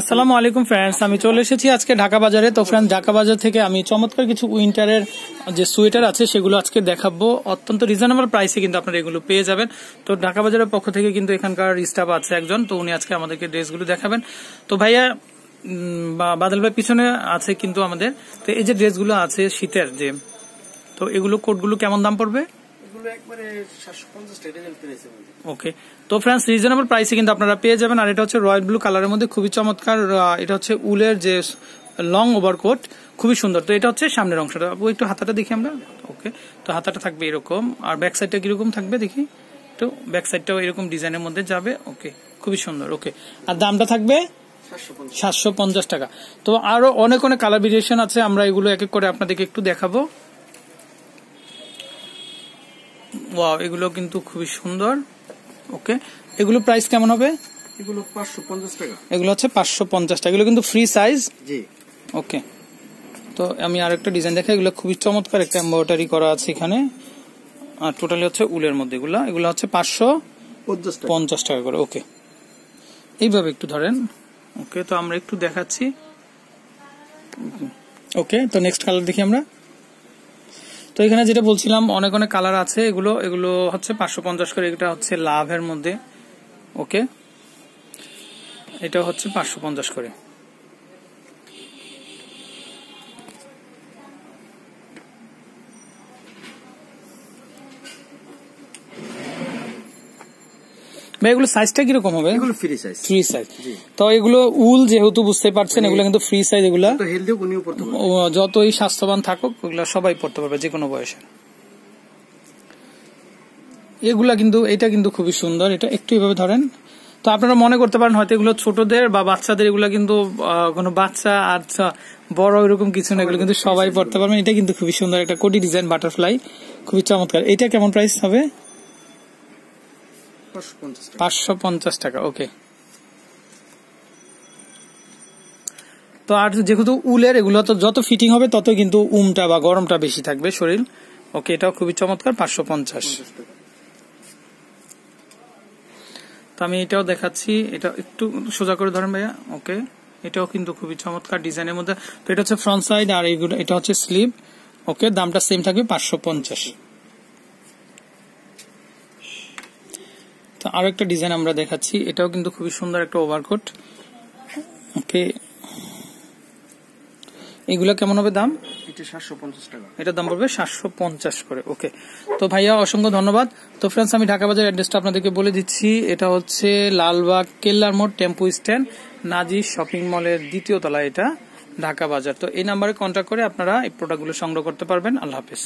আসসালামু আলাইকুম ফ্রেন্ডস আমি চলে এসেছি আজকে ঢাকা বাজারে তো ফ্রেন্ড ঢাকা বাজার থেকে আমি চমৎকার কিছু উইন্টারের যে সোয়েটার আছে সেগুলো আজকে দেখাবো অত্যন্ত রিজনেবল প্রাইসে কিন্তু আপনারা এগুলো পেয়ে যাবেন তো ঢাকা বাজারের পক্ষ থেকে কিন্তু এখানকার স্টাফ আছে একজন তো উনি আজকে আমাদেরকে ড্রেসগুলো দেখাবেন তো ভাইয়া বাদল ভাই পিছনে আছে কিন্তু আমাদের তো এই যে ড্রেসগুলো আছে শীতের যে তো এগুলো কোটগুলো কেমন দাম পড়বে ওকে তো फ्रेंड्स রিজনেবল প্রাইসে কিন্তু আপনারা পেয়ে যাবেন আর এটা হচ্ছে রয়্যাল ব্লু কালারের মধ্যে খুবই চমৎকার এটা হচ্ছে উলের যে লং ওভারকোট খুবই সুন্দর তো এটা হচ্ছে সামনের অংশটা আপু একটু হাতাটা দেখি আমরা ওকে তো হাতাটা থাকবে এরকম আর ব্যাক সাইডটা কিরকম থাকবে দেখি তো ব্যাক সাইডটাও এরকম ডিজাইনের মধ্যে যাবে ওকে খুবই সুন্দর ওকে আর দামটা থাকবে সাতশো পঞ্চাশ টাকা তো আরো অনেক অনেক কালার ভেরিয়েশন আছে আমরা এগুলো এক এক করে আপনাদেরকে একটু দেখাবো ওয়াও এগুলো কিন্তু খুবই সুন্দর ওকে এগুলো প্রাইস কেমন হবে এগুলো 550 টাকা এগুলো হচ্ছে 550 টাকা এগুলো কিন্তু ফ্রি সাইজ জি ওকে তো আমি আরেকটা ডিজাইন দেখাই এগুলো খুবই চমৎকার একটা এমব্রয়ডারি করা আছে এখানে আর টোটালি হচ্ছে উলের মধ্যে এগুলো এগুলো হচ্ছে 550 পঞ্চাশ টাকা করে ওকে এইভাবে একটু ধরেন ওকে তো আমরা একটু দেখাচ্ছি ওকে তো নেক্সট কালার দেখি আমরা তো এখানে যেটা বলছিলাম অনেক অনেক কালার আছে এগুলো এগুলো হচ্ছে পাঁচশো পঞ্চাশ করে এটা হচ্ছে লাভের মধ্যে ওকে এটা হচ্ছে পাঁচশো পঞ্চাশ করে এগুলো সাইজটা কিরকম হবে ফ্রি সাইজ তো এগুলো উল যেহেতু বুঝতে পারছেন এগুলো কিন্তু ফ্রি সাইজ এগুলো যতই স্বাস্থ্যবান থাকুক ওগুলো সবাই পড়তে পারবে বয়সে এগুলা কিন্তু এটা কিন্তু খুবই সুন্দর এটা একটু এভাবে ধরেন তো আপনারা মনে করতে পারেন হয়তো এগুলো ছোটদের বা বাচ্চাদের এগুলো কিন্তু কোনো বাচ্চা আচ্ছা বড় এরকম কিছু না এগুলো কিন্তু সবাই পড়তে পারবেন এটা কিন্তু খুবই সুন্দর একটা কোটি ডিজাইন বাটারফ্লাই খুবই চমৎকার এটা কেমন প্রাইস হবে পাঁচশো পঞ্চাশ টাকা ওকে তো আর যেহেতু উলের এগুলো তো যত ফিটিং হবে তত কিন্তু উমটা বা গরমটা বেশি থাকবে শরীর ওকে এটাও খুবই চমৎকার পাঁচশো পঞ্চাশ তো আমি এটাও দেখাচ্ছি এটা একটু সোজা করে ধরেন ভাইয়া ওকে এটাও কিন্তু খুবই চমৎকার ডিজাইনের মধ্যে তো এটা হচ্ছে ফ্রন্ট সাইড আর এগুলো এটা হচ্ছে স্লিভ ওকে দামটা সেম থাকবে পাঁচশো পঞ্চাশ তো আরো একটা ডিজাইন আমরা দেখাচ্ছি এটাও কিন্তু খুবই সুন্দর একটা ওভারকোট ওকে এগুলো কেমন হবে দাম পড়বে সাতশো পঞ্চাশ করে ওকে তো ভাইয়া অসংখ্য ধন্যবাদ তো ফ্রেন্ডস আমি আপনাদেরকে বলে দিচ্ছি এটা হচ্ছে লালবাগ কেল্লার টেম্পু স্ট্যান্ড শপিং মলের দ্বিতীয় তলা এটা ঢাকা বাজার তো এই নাম্বারে কন্ট্যাক্ট করে আপনারা এই প্রোডাক্টগুলো সংগ্রহ করতে পারবেন আল্লাহ হাফিজ